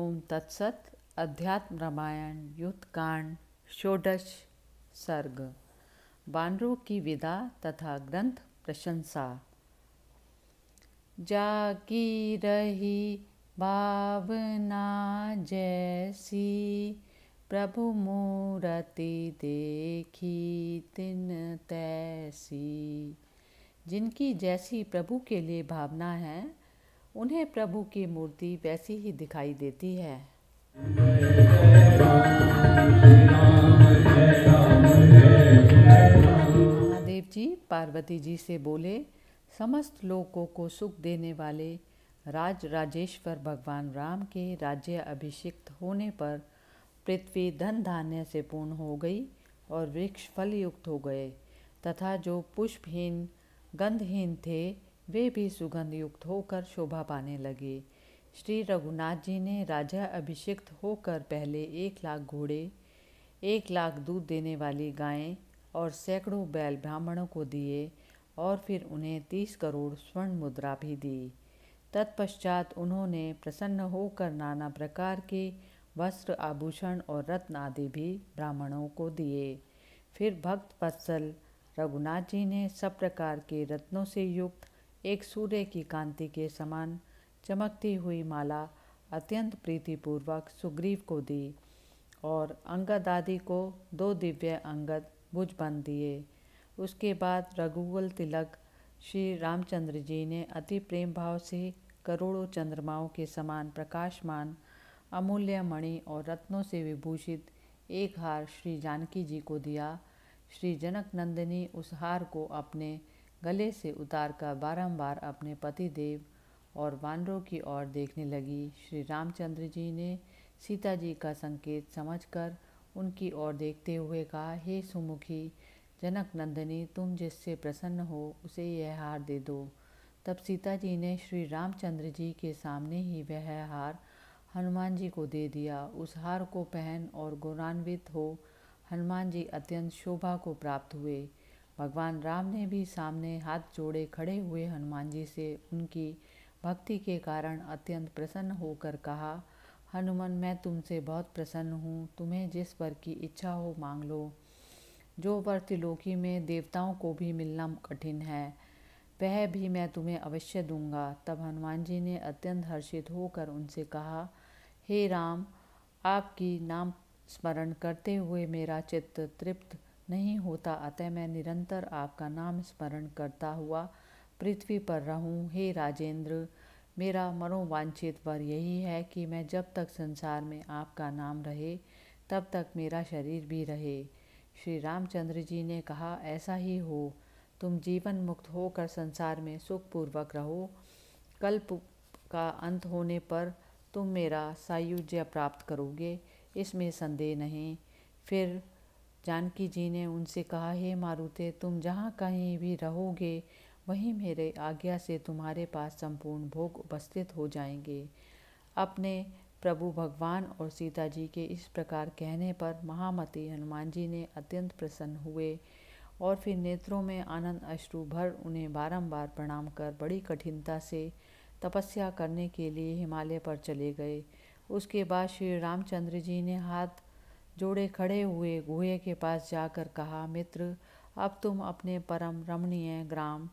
ओम तत्सत अध्यात्म रामायण युद्धकांड षोडश सर्ग बानरों की विदा तथा ग्रंथ प्रशंसा जाकी रही भावना जैसी प्रभु मूर्ति देखी तिन तैसी जिनकी जैसी प्रभु के लिए भावना है उन्हें प्रभु की मूर्ति वैसी ही दिखाई देती है महादेव जी पार्वती जी से बोले समस्त लोगों को सुख देने वाले राज राजेश्वर भगवान राम के राज्य अभिषिक्त होने पर पृथ्वी धन धान्य से पूर्ण हो गई और वृक्ष फल युक्त हो गए तथा जो पुष्पहीन गंधहीन थे वे भी सुगंध युक्त होकर शोभा पाने लगे श्री रघुनाथ जी ने राजा अभिषिक्त होकर पहले एक लाख घोड़े एक लाख दूध देने वाली गायें और सैकड़ों बैल ब्राह्मणों को दिए और फिर उन्हें तीस करोड़ स्वर्ण मुद्रा भी दी तत्पश्चात उन्होंने प्रसन्न होकर नाना प्रकार के वस्त्र आभूषण और रत्न आदि भी ब्राह्मणों को दिए फिर भक्त पत्सल रघुनाथ जी ने सब प्रकार के रत्नों से युक्त एक सूर्य की कांति के समान चमकती हुई माला अत्यंत प्रीतिपूर्वक सुग्रीव को दी और अंगद आदि को दो दिव्य अंगद भुज बन दिए उसके बाद रघुवल तिलक श्री रामचंद्र जी ने अति प्रेम भाव से करोड़ों चंद्रमाओं के समान प्रकाशमान अमूल्य मणि और रत्नों से विभूषित एक हार श्री जानकी जी को दिया श्री जनक नंदिनी उस हार को अपने गले से उतार कर बारम्बार अपने पति देव और वानरों की ओर देखने लगी श्री रामचंद्र जी ने सीता जी का संकेत समझकर उनकी ओर देखते हुए कहा हे सुमुखी जनक नंदनी तुम जिससे प्रसन्न हो उसे यह हार दे दो तब सीता जी ने श्री रामचंद्र जी के सामने ही वह हार हनुमान जी को दे दिया उस हार को पहन और गौरवान्वित हो हनुमान जी अत्यंत शोभा को प्राप्त हुए भगवान राम ने भी सामने हाथ जोड़े खड़े हुए हनुमान जी से उनकी भक्ति के कारण अत्यंत प्रसन्न होकर कहा हनुमान मैं तुमसे बहुत प्रसन्न हूँ तुम्हें जिस पर की इच्छा हो मांग लो जो पर त्रिलोकी में देवताओं को भी मिलना कठिन है वह भी मैं तुम्हें अवश्य दूंगा तब हनुमान जी ने अत्यंत हर्षित होकर उनसे कहा हे राम आपकी नाम स्मरण करते हुए मेरा चित्त तृप्त नहीं होता अतः मैं निरंतर आपका नाम स्मरण करता हुआ पृथ्वी पर रहूं हे राजेंद्र मेरा मनोवांछित वर यही है कि मैं जब तक संसार में आपका नाम रहे तब तक मेरा शरीर भी रहे श्री रामचंद्र जी ने कहा ऐसा ही हो तुम जीवन मुक्त होकर संसार में सुखपूर्वक रहो कल्प का अंत होने पर तुम मेरा सायुज्य प्राप्त करोगे इसमें संदेह नहीं फिर जानकी जी ने उनसे कहा हे मारुते तुम जहाँ कहीं भी रहोगे वहीं मेरे आज्ञा से तुम्हारे पास संपूर्ण भोग उपस्थित हो जाएंगे अपने प्रभु भगवान और सीता जी के इस प्रकार कहने पर महामति हनुमान जी ने अत्यंत प्रसन्न हुए और फिर नेत्रों में आनंद अश्रु भर उन्हें बारंबार प्रणाम कर बड़ी कठिनता से तपस्या करने के लिए हिमालय पर चले गए उसके बाद श्री रामचंद्र जी ने हाथ जोड़े खड़े हुए गुहे के पास जाकर कहा मित्र अब तुम अपने परम रमणीय ग्राम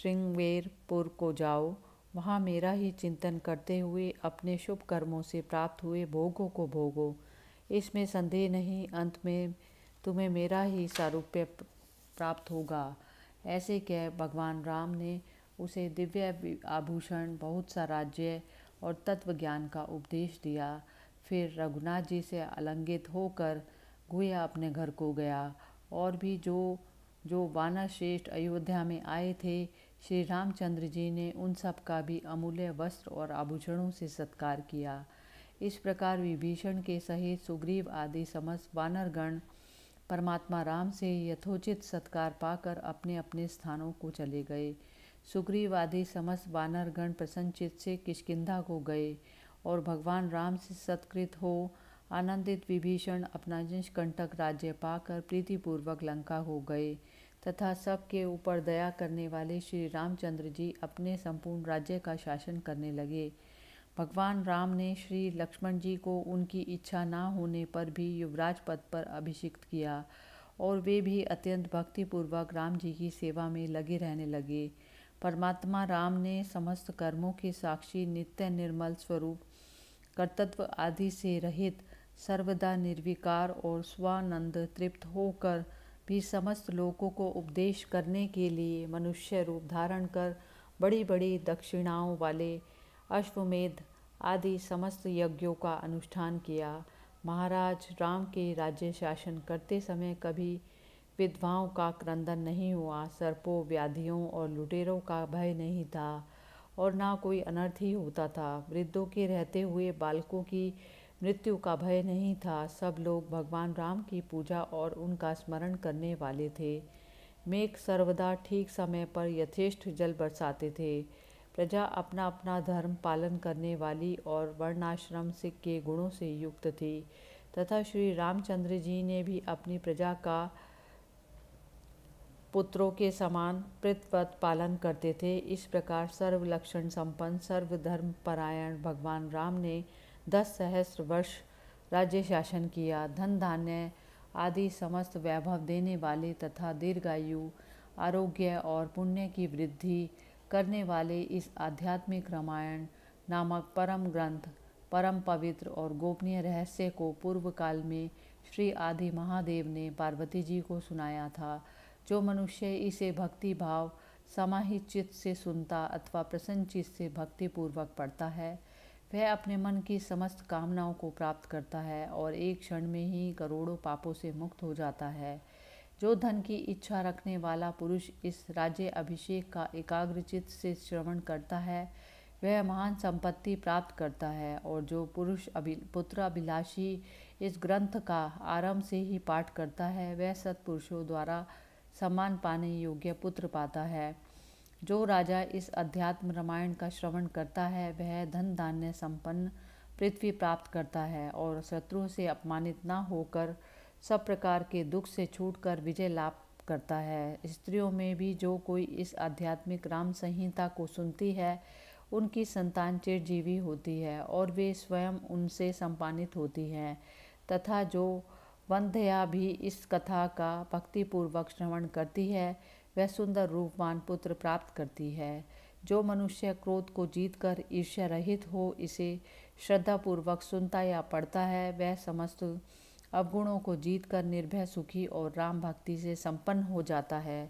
श्रृंगवेरपुर को जाओ वहाँ मेरा ही चिंतन करते हुए अपने शुभ कर्मों से प्राप्त हुए भोगों को भोगो इसमें संदेह नहीं अंत में तुम्हें मेरा ही सारूप्य प्राप्त होगा ऐसे कह भगवान राम ने उसे दिव्य आभूषण बहुत सा राज्य और तत्व ज्ञान का उपदेश दिया फिर रघुनाथ जी से अलंगित होकर गोया अपने घर को गया और भी जो जो वानर श्रेष्ठ अयोध्या में आए थे श्री रामचंद्र जी ने उन सब का भी अमूल्य वस्त्र और आभूषणों से सत्कार किया इस प्रकार विभीषण के सहित सुग्रीव आदि समस्त वानरगण परमात्मा राम से यथोचित सत्कार पाकर अपने अपने स्थानों को चले गए सुग्रीव आदि समस्त वानरगण प्रसन्नचित से किशकिंधा को गए और भगवान राम से सत्कृत हो आनंदित विभीषण अपना कंटक राज्य पाकर प्रीतिपूर्वक लंका हो गए तथा सबके ऊपर दया करने वाले श्री रामचंद्र जी अपने संपूर्ण राज्य का शासन करने लगे भगवान राम ने श्री लक्ष्मण जी को उनकी इच्छा ना होने पर भी युवराज पद पर अभिषिक्त किया और वे भी अत्यंत भक्तिपूर्वक राम जी की सेवा में लगे रहने लगे परमात्मा राम ने समस्त कर्मों के साक्षी नित्य निर्मल स्वरूप कर्तत्व आदि से रहित सर्वदा निर्विकार और स्वानंद तृप्त होकर भी समस्त लोगों को उपदेश करने के लिए मनुष्य रूप धारण कर बड़ी बड़ी दक्षिणाओं वाले अश्वमेध आदि समस्त यज्ञों का अनुष्ठान किया महाराज राम के राज्य शासन करते समय कभी विधवाओं का क्रंदन नहीं हुआ सर्पों व्याधियों और लुटेरों का भय नहीं था और ना कोई अनर्थ ही होता था वृद्धों के रहते हुए बालकों की मृत्यु का भय नहीं था सब लोग भगवान राम की पूजा और उनका स्मरण करने वाले थे मेघ सर्वदा ठीक समय पर यथेष्ट जल बरसाते थे प्रजा अपना अपना धर्म पालन करने वाली और वर्णाश्रम से के गुणों से युक्त थी तथा श्री रामचंद्र जी ने भी अपनी प्रजा का पुत्रों के समान पृथ्वत पालन करते थे इस प्रकार सर्वलक्षण संपन्न सर्वधर्म परायण भगवान राम ने दस सहस्र वर्ष राज्य शासन किया धन धान्य आदि समस्त वैभव देने वाले तथा दीर्घायु आरोग्य और पुण्य की वृद्धि करने वाले इस आध्यात्मिक रामायण नामक परम ग्रंथ परम पवित्र और गोपनीय रहस्य को पूर्व काल में श्री आदि महादेव ने पार्वती जी को सुनाया था जो मनुष्य इसे भक्ति भाव समाहित चित्त से सुनता अथवा प्रसन्न चित्त से भक्तिपूर्वक पढ़ता है वह अपने मन की समस्त कामनाओं को प्राप्त करता है और एक क्षण में ही करोड़ों पापों से मुक्त हो जाता है जो धन की इच्छा रखने वाला पुरुष इस राज्य अभिषेक का एकाग्रचित से श्रवण करता है वह महान संपत्ति प्राप्त करता है और जो पुरुष अभि पुत्र अभिलाषी इस ग्रंथ का आरंभ से ही पाठ करता है वह सत्पुरुषों द्वारा सम्मान पाने योग्य पुत्र पाता है जो राजा इस अध्यात्म रामायण का श्रवण करता है वह धन धान्य संपन्न पृथ्वी प्राप्त करता है और शत्रुओं से अपमानित न होकर सब प्रकार के दुख से छूट कर विजय लाभ करता है स्त्रियों में भी जो कोई इस आध्यात्मिक राम संहिता को सुनती है उनकी संतान चिरजीवी होती है और वे स्वयं उनसे सम्पानित होती हैं तथा जो वंध्या भी इस कथा का भक्तिपूर्वक श्रवण करती है वह सुंदर रूपवान पुत्र प्राप्त करती है जो मनुष्य क्रोध को जीतकर ईर्ष्या रहित हो इसे श्रद्धापूर्वक सुनता या पढ़ता है वह समस्त अवगुणों को जीतकर निर्भय सुखी और राम भक्ति से संपन्न हो जाता है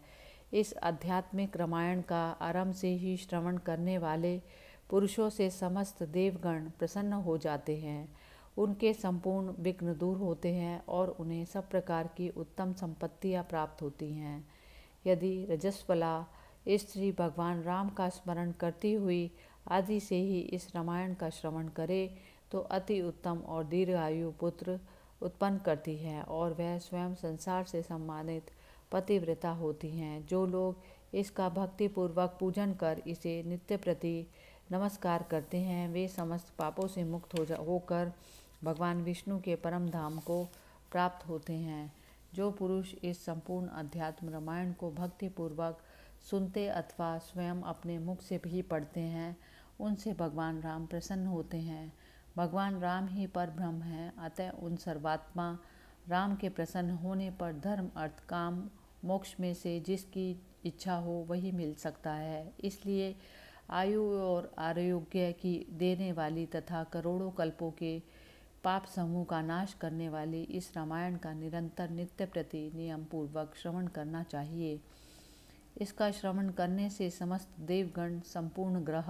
इस आध्यात्मिक रामायण का आरंभ से ही श्रवण करने वाले पुरुषों से समस्त देवगण प्रसन्न हो जाते हैं उनके संपूर्ण विघ्न दूर होते हैं और उन्हें सब प्रकार की उत्तम संपत्तियां प्राप्त होती हैं यदि रजस्वला स्त्री भगवान राम का स्मरण करती हुई आदि से ही इस रामायण का श्रवण करे तो अति उत्तम और दीर्घायु पुत्र उत्पन्न करती है और वह स्वयं संसार से सम्मानित पतिव्रता होती हैं जो लोग इसका भक्तिपूर्वक पूजन कर इसे नित्य प्रति नमस्कार करते हैं वे समस्त पापों से मुक्त हो जा होकर भगवान विष्णु के परम धाम को प्राप्त होते हैं जो पुरुष इस संपूर्ण अध्यात्म रामायण को भक्तिपूर्वक सुनते अथवा स्वयं अपने मुख से भी पढ़ते हैं उनसे भगवान राम प्रसन्न होते हैं भगवान राम ही पर ब्रह्म हैं अतः उन सर्वात्मा राम के प्रसन्न होने पर धर्म अर्थ काम मोक्ष में से जिसकी इच्छा हो वही मिल सकता है इसलिए आयु और आरोग्य की देने वाली तथा करोड़ों कल्पों के पाप समूह का नाश करने वाले इस रामायण का निरंतर नित्य प्रति नियम पूर्वक श्रवण करना चाहिए इसका श्रवण करने से समस्त देवगण संपूर्ण ग्रह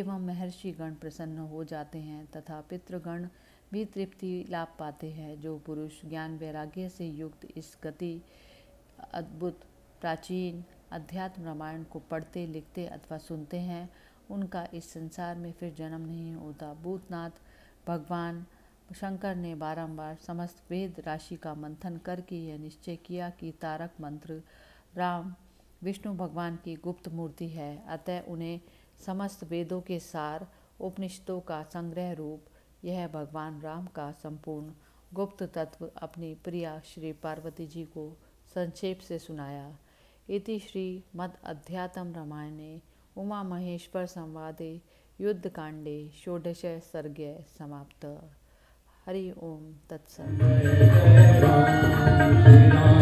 एवं महर्षिगण प्रसन्न हो जाते हैं तथा पितृगण भी तृप्ति लाभ पाते हैं जो पुरुष ज्ञान वैराग्य से युक्त इस गति अद्भुत प्राचीन अध्यात्म रामायण को पढ़ते लिखते अथवा सुनते हैं उनका इस संसार में फिर जन्म नहीं होता भूतनाथ भगवान शंकर ने बारंबार समस्त वेद राशि का मंथन करके यह निश्चय किया कि तारक मंत्र राम विष्णु भगवान की गुप्त मूर्ति है अतः उन्हें समस्त वेदों के सार उपनिषदों का संग्रह रूप यह भगवान राम का संपूर्ण गुप्त तत्व अपनी प्रिया श्री पार्वती जी को संक्षेप से सुनाया इति श्री मद अध्यात्म रामायणे उमा महेश्वर संवादे युद्धकांडे षोडश सर्ग समाप्त हरि ओम तत्सत